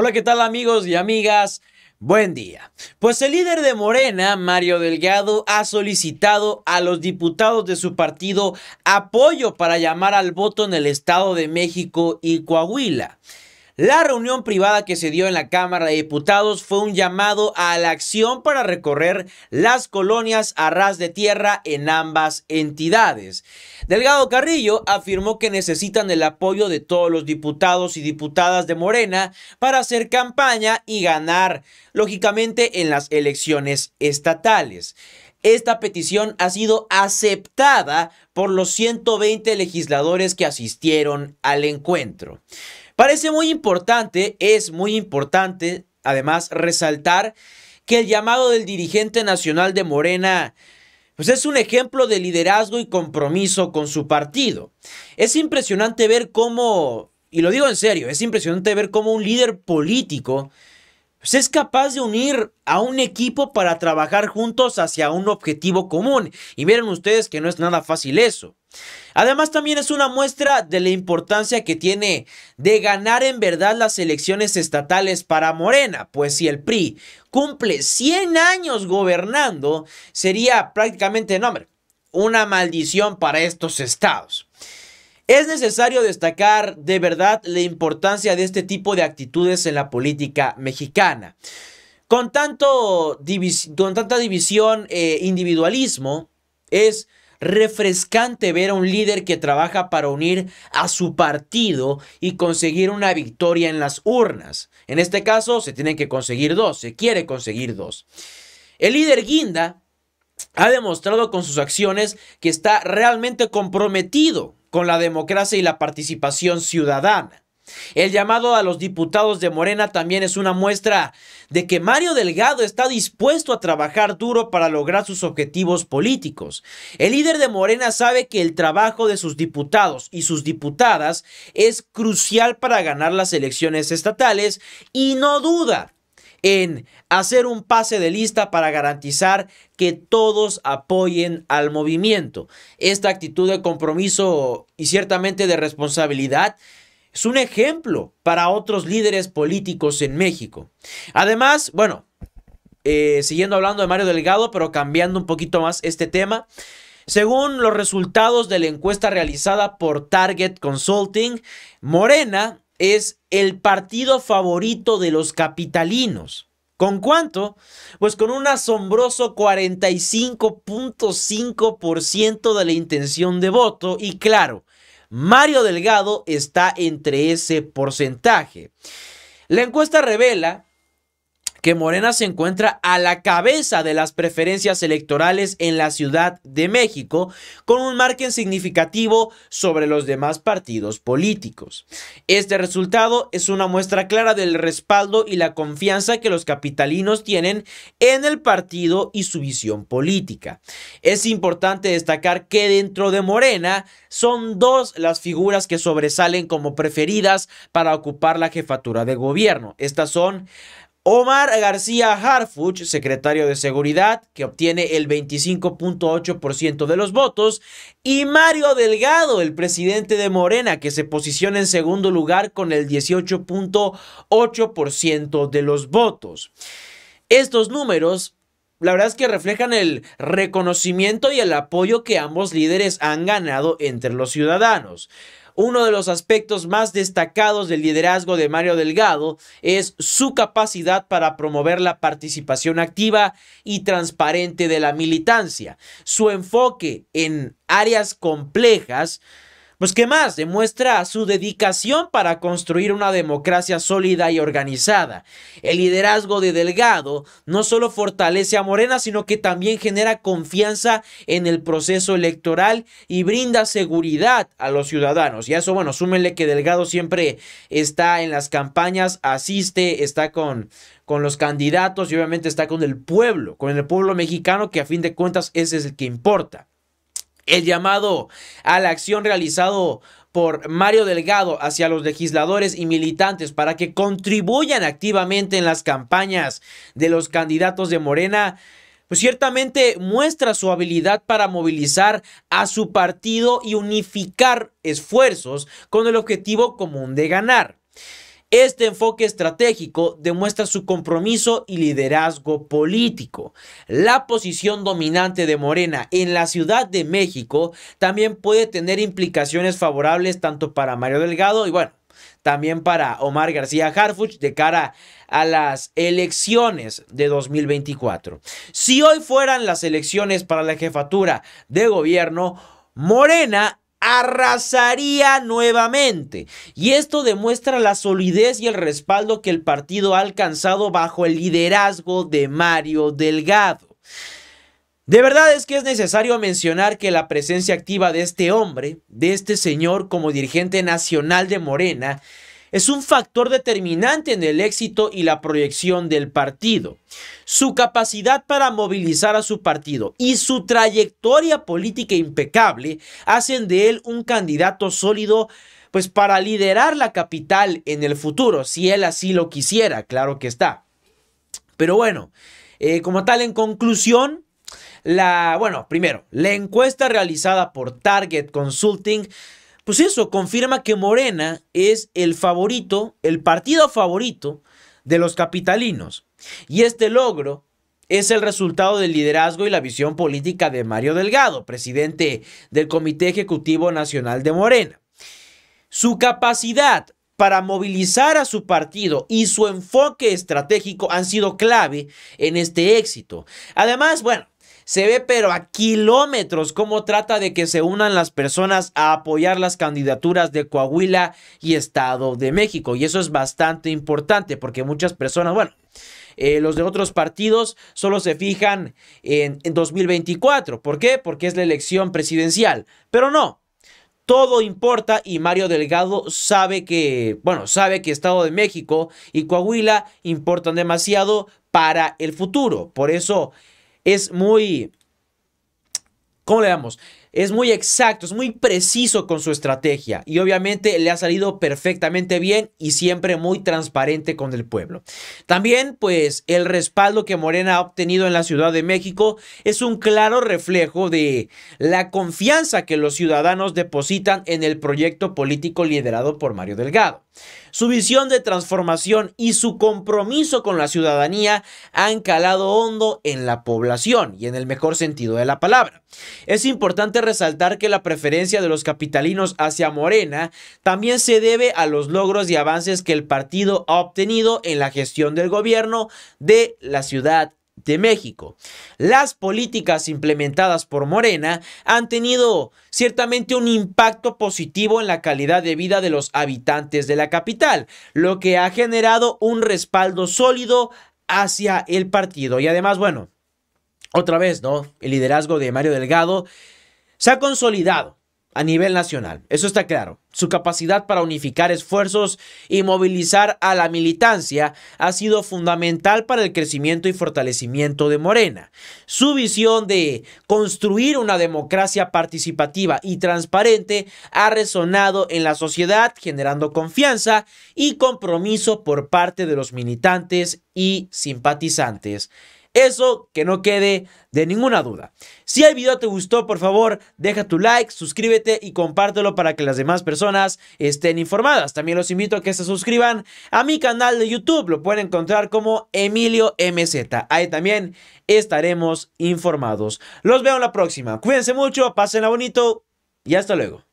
Hola, ¿qué tal amigos y amigas? Buen día. Pues el líder de Morena, Mario Delgado, ha solicitado a los diputados de su partido apoyo para llamar al voto en el Estado de México y Coahuila. La reunión privada que se dio en la Cámara de Diputados fue un llamado a la acción para recorrer las colonias a ras de tierra en ambas entidades. Delgado Carrillo afirmó que necesitan el apoyo de todos los diputados y diputadas de Morena para hacer campaña y ganar, lógicamente, en las elecciones estatales. Esta petición ha sido aceptada por los 120 legisladores que asistieron al encuentro. Parece muy importante, es muy importante además resaltar que el llamado del dirigente nacional de Morena pues es un ejemplo de liderazgo y compromiso con su partido. Es impresionante ver cómo, y lo digo en serio, es impresionante ver cómo un líder político pues, es capaz de unir a un equipo para trabajar juntos hacia un objetivo común. Y vieron ustedes que no es nada fácil eso. Además también es una muestra de la importancia que tiene de ganar en verdad las elecciones estatales para Morena, pues si el PRI cumple 100 años gobernando, sería prácticamente, no, hombre, una maldición para estos estados. Es necesario destacar de verdad la importancia de este tipo de actitudes en la política mexicana. Con, tanto con tanta división e individualismo, es refrescante ver a un líder que trabaja para unir a su partido y conseguir una victoria en las urnas. En este caso, se tienen que conseguir dos, se quiere conseguir dos. El líder Guinda ha demostrado con sus acciones que está realmente comprometido con la democracia y la participación ciudadana. El llamado a los diputados de Morena también es una muestra de que Mario Delgado está dispuesto a trabajar duro para lograr sus objetivos políticos. El líder de Morena sabe que el trabajo de sus diputados y sus diputadas es crucial para ganar las elecciones estatales y no duda en hacer un pase de lista para garantizar que todos apoyen al movimiento. Esta actitud de compromiso y ciertamente de responsabilidad es un ejemplo para otros líderes políticos en México. Además, bueno, eh, siguiendo hablando de Mario Delgado, pero cambiando un poquito más este tema. Según los resultados de la encuesta realizada por Target Consulting, Morena es el partido favorito de los capitalinos. ¿Con cuánto? Pues con un asombroso 45.5% de la intención de voto y claro, Mario Delgado está entre ese porcentaje. La encuesta revela que Morena se encuentra a la cabeza de las preferencias electorales en la Ciudad de México, con un margen significativo sobre los demás partidos políticos. Este resultado es una muestra clara del respaldo y la confianza que los capitalinos tienen en el partido y su visión política. Es importante destacar que dentro de Morena son dos las figuras que sobresalen como preferidas para ocupar la jefatura de gobierno. Estas son Omar García Harfuch, secretario de Seguridad, que obtiene el 25.8% de los votos, y Mario Delgado, el presidente de Morena, que se posiciona en segundo lugar con el 18.8% de los votos. Estos números la verdad es que reflejan el reconocimiento y el apoyo que ambos líderes han ganado entre los ciudadanos uno de los aspectos más destacados del liderazgo de Mario Delgado es su capacidad para promover la participación activa y transparente de la militancia. Su enfoque en áreas complejas pues ¿qué más? Demuestra su dedicación para construir una democracia sólida y organizada. El liderazgo de Delgado no solo fortalece a Morena, sino que también genera confianza en el proceso electoral y brinda seguridad a los ciudadanos. Y a eso, bueno, súmenle que Delgado siempre está en las campañas, asiste, está con con los candidatos y obviamente está con el pueblo, con el pueblo mexicano que a fin de cuentas ese es el que importa. El llamado a la acción realizado por Mario Delgado hacia los legisladores y militantes para que contribuyan activamente en las campañas de los candidatos de Morena, pues ciertamente muestra su habilidad para movilizar a su partido y unificar esfuerzos con el objetivo común de ganar. Este enfoque estratégico demuestra su compromiso y liderazgo político. La posición dominante de Morena en la Ciudad de México también puede tener implicaciones favorables tanto para Mario Delgado y bueno, también para Omar García Harfuch de cara a las elecciones de 2024. Si hoy fueran las elecciones para la jefatura de gobierno, Morena arrasaría nuevamente. Y esto demuestra la solidez y el respaldo que el partido ha alcanzado bajo el liderazgo de Mario Delgado. De verdad es que es necesario mencionar que la presencia activa de este hombre, de este señor como dirigente nacional de Morena, es un factor determinante en el éxito y la proyección del partido. Su capacidad para movilizar a su partido y su trayectoria política impecable hacen de él un candidato sólido pues para liderar la capital en el futuro, si él así lo quisiera, claro que está. Pero bueno, eh, como tal, en conclusión, la, bueno, primero, la encuesta realizada por Target Consulting pues eso confirma que Morena es el favorito, el partido favorito de los capitalinos. Y este logro es el resultado del liderazgo y la visión política de Mario Delgado, presidente del Comité Ejecutivo Nacional de Morena. Su capacidad para movilizar a su partido y su enfoque estratégico han sido clave en este éxito. Además, bueno, se ve pero a kilómetros cómo trata de que se unan las personas a apoyar las candidaturas de Coahuila y Estado de México. Y eso es bastante importante porque muchas personas, bueno, eh, los de otros partidos solo se fijan en, en 2024. ¿Por qué? Porque es la elección presidencial. Pero no, todo importa y Mario Delgado sabe que, bueno, sabe que Estado de México y Coahuila importan demasiado para el futuro. Por eso es muy, ¿cómo le damos? es muy exacto, es muy preciso con su estrategia y obviamente le ha salido perfectamente bien y siempre muy transparente con el pueblo. También, pues, el respaldo que Morena ha obtenido en la Ciudad de México es un claro reflejo de la confianza que los ciudadanos depositan en el proyecto político liderado por Mario Delgado. Su visión de transformación y su compromiso con la ciudadanía han calado hondo en la población y en el mejor sentido de la palabra. Es importante resaltar que la preferencia de los capitalinos hacia Morena también se debe a los logros y avances que el partido ha obtenido en la gestión del gobierno de la ciudad de México. Las políticas implementadas por Morena han tenido ciertamente un impacto positivo en la calidad de vida de los habitantes de la capital, lo que ha generado un respaldo sólido hacia el partido. Y además, bueno, otra vez, ¿no? El liderazgo de Mario Delgado se ha consolidado a nivel nacional, eso está claro. Su capacidad para unificar esfuerzos y movilizar a la militancia ha sido fundamental para el crecimiento y fortalecimiento de Morena. Su visión de construir una democracia participativa y transparente ha resonado en la sociedad generando confianza y compromiso por parte de los militantes y simpatizantes. Eso que no quede de ninguna duda. Si el video te gustó, por favor, deja tu like, suscríbete y compártelo para que las demás personas estén informadas. También los invito a que se suscriban a mi canal de YouTube. Lo pueden encontrar como Emilio MZ. Ahí también estaremos informados. Los veo en la próxima. Cuídense mucho, pásenla bonito y hasta luego.